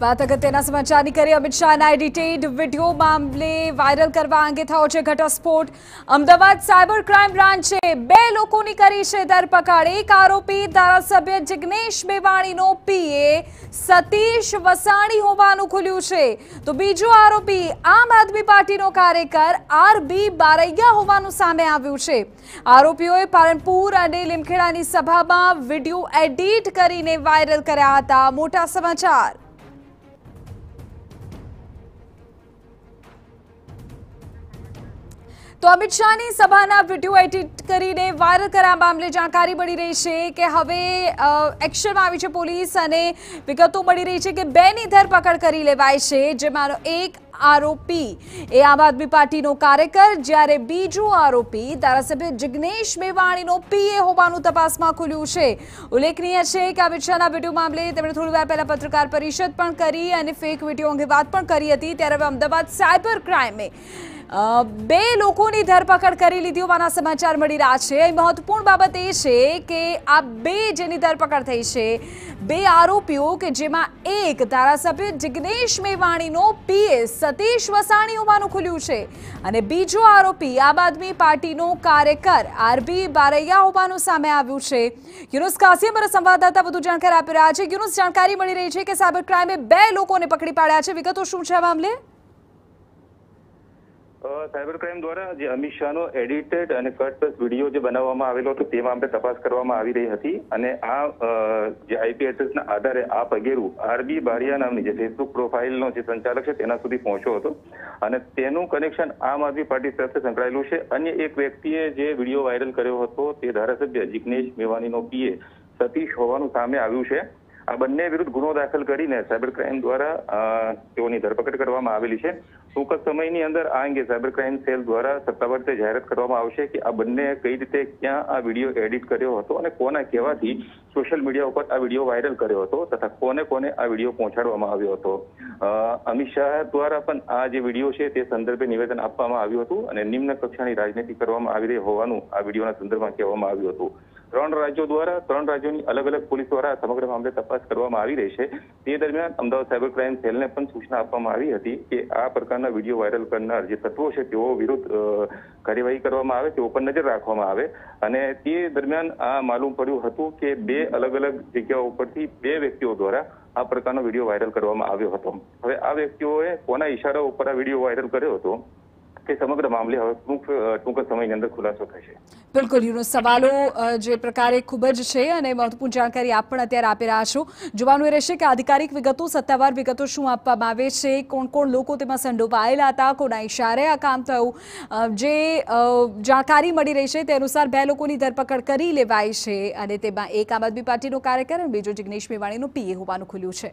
વાત અગત્યના સમાચારની કરી અમિત શાહના એડિટેડ વિડીયો મામલે વાયરલ કરવા અંગે થયો છે ઘટસ્ફોટ અમદાવાદ સાયબર ક્રાઇમ બ્રાન્ચે બે લોકોની કરી છે ધરપકડ એક આરોપી ધારાસભ્ય જિગ્નેશ મેવાણીનો પીએ સતીશ વસાણી હોવાનું ખુલ્યું છે તો બીજો આરોપી આમ આદમી પાર્ટીનો કાર્યકર આર બી બારૈયા હોવાનું સામે આવ્યું છે આરોપીઓએ પાલનપુર અને લીમખેડાની સભામાં વિડીયો એડિટ કરીને વાયરલ કર્યા હતા મોટા સમાચાર તો અમિત શાહની સભાના વિડીયો એડિટ કરીને વાયરલ કરા મામલે જાણકારી મળી રહી છે કે હવે એક્શનમાં આવી છે પોલીસ અને વિગતો મળી રહી છે કે બેની ધરપકડ કરી લેવાય છે જેમાંનો એક આરોપી એ આમ આદમી પાર્ટીનો કાર્યકર જ્યારે બીજો આરોપી ધારાસભ્ય જિગ્નેશ મેવાણીનો પીએ હોવાનું તપાસમાં ખુલ્યું છે ઉલ્લેખનીય છે કે અમિત શાહના વિડીયો મામલે તેમણે થોડી વાર પહેલાં પત્રકાર પરિષદ પણ કરી અને ફેક વિડીયો અંગે વાત પણ કરી હતી ત્યારે હવે અમદાવાદ સાયબર ક્રાઇમે બે લોકોની ધરપકડ કરી લીધી હોવાના સમાચાર મળી રહ્યા છે મહત્વપૂર્ણ બાબત એ છે કે આ બે જેની ધરપકડ થઈ છે બે આરોપીઓ કે જેમાં એક ધારાસભ્ય જિગ્નેશ મેવાણીનો પીએ સતીશ વસાણી હોવાનું ખુલ્યું છે અને બીજો આરોપી આમ આદમી પાર્ટીનો કાર્યકર આરબી બારૈયા હોવાનું સામે આવ્યું છે યુનુસ કાસી અમારા સંવાદદાતા વધુ જાણકારી આપી રહ્યા છે યુનુસ જાણકારી મળી રહી છે કે સાયબર ક્રાઇમે બે લોકોને પકડી પાડ્યા છે વિગતો શું છે આ મામલે સાયબર ક્રાઇમ દ્વારા જે અમિત શાહનો એડિટેડ અને કટ પ્લસ વિડીયો જે બનાવવામાં આવેલો હતો તેમાં આપણે તપાસ કરવામાં આવી રહી હતી અને આ જે આઈપી એડ્રેસના આધારે આ પગેરું આરબી બારિયા નામની જે ફેસબુક પ્રોફાઇલનો જે સંચાલક છે તેના સુધી પહોંચ્યો હતો અને તેનું કનેક્શન આમ આદમી પાર્ટી સાથે સંકળાયેલું છે અન્ય એક વ્યક્તિએ જે વિડીયો વાયરલ કર્યો હતો તે ધારાસભ્ય જિગ્નેશ મેવાનીનો પીએ સતીશ હોવાનું સામે આવ્યું છે આ બંને વિરુદ્ધ ગુનો દાખલ કરીને સાયબર ક્રાઇમ દ્વારા તેઓની ધરપકડ કરવામાં આવેલી છે ટૂંક સમયની અંદર આ અંગે સાયબર ક્રાઇમ સેલ દ્વારા સત્તાવાર તે જાહેરાત કરવામાં આવશે કે આ બંને કઈ રીતે ક્યાં આ વિડીયો એડિટ કર્યો હતો અને કોના કહેવાથી સોશિયલ મીડિયા ઉપર આ વિડીયો વાયરલ કર્યો હતો તથા કોને કોને આ વિડીયો પહોંચાડવામાં આવ્યો હતો અમિત શાહ દ્વારા પણ આ જે વિડીયો છે તે સંદર્ભે નિવેદન આપવામાં આવ્યું હતું અને નિમ્ન કક્ષાની રાજનીતિ કરવામાં આવી રહી હોવાનું આ વિડીયોના સંદર્ભમાં કહેવામાં આવ્યું હતું ત્રણ રાજ્યો દ્વારા ત્રણ રાજ્યોની અલગ અલગ પોલીસ દ્વારા સમગ્ર મામલે તપાસ કરવામાં આવી રહી છે તે દરમિયાન અમદાવાદ સાયબર ક્રાઇમ સેલને પણ સૂચના આપવામાં આવી હતી કે આ પ્રકારના વિડીયો વાયરલ કરનાર જે તત્વો છે તેઓ વિરુદ્ધ કાર્યવાહી કરવામાં આવે તેઓ પર નજર રાખવામાં આવે અને તે દરમિયાન આ માલુમ પડ્યું હતું કે બે અલગ અલગ જગ્યાઓ ઉપરથી બે વ્યક્તિઓ દ્વારા આ પ્રકારનો વિડીયો વાયરલ કરવામાં આવ્યો હતો હવે આ વ્યક્તિઓએ કોના ઇશારા ઉપર આ વિડીયો વાયરલ કર્યો હતો તે બિલકુલ યુનો સવાલો જે પ્રકારે ખૂબ જ છે અને મહત્વપૂર્ણ જાણકારી આપ અત્યારે આપી રહ્યા જોવાનું એ રહેશે કે આધિકારિક વિગતો સત્તાવાર વિગતો શું આપવામાં આવે છે કોણ કોણ લોકો તેમાં સંડોવાયેલા હતા કોના ઇશારે આ કામ થયું જે જાણકારી મળી રહી છે તે અનુસાર બે લોકોની ધરપકડ કરી લેવાય છે અને તેમાં એક આમ આદમી પાર્ટીનો કાર્યકર અને બીજો જિગ્નેશ મેવાણીનો પીએ હોવાનું ખુલ્યું છે